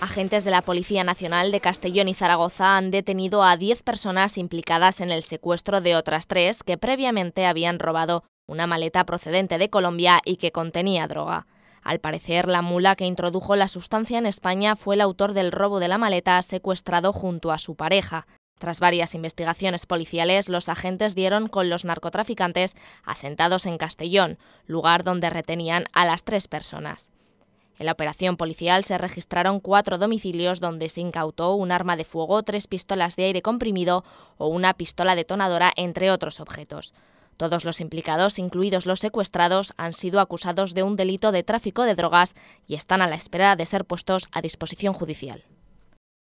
Agentes de la Policía Nacional de Castellón y Zaragoza han detenido a 10 personas implicadas en el secuestro de otras tres que previamente habían robado una maleta procedente de Colombia y que contenía droga. Al parecer, la mula que introdujo la sustancia en España fue el autor del robo de la maleta secuestrado junto a su pareja. Tras varias investigaciones policiales, los agentes dieron con los narcotraficantes asentados en Castellón, lugar donde retenían a las tres personas. En la operación policial se registraron cuatro domicilios donde se incautó un arma de fuego, tres pistolas de aire comprimido o una pistola detonadora, entre otros objetos. Todos los implicados, incluidos los secuestrados, han sido acusados de un delito de tráfico de drogas y están a la espera de ser puestos a disposición judicial.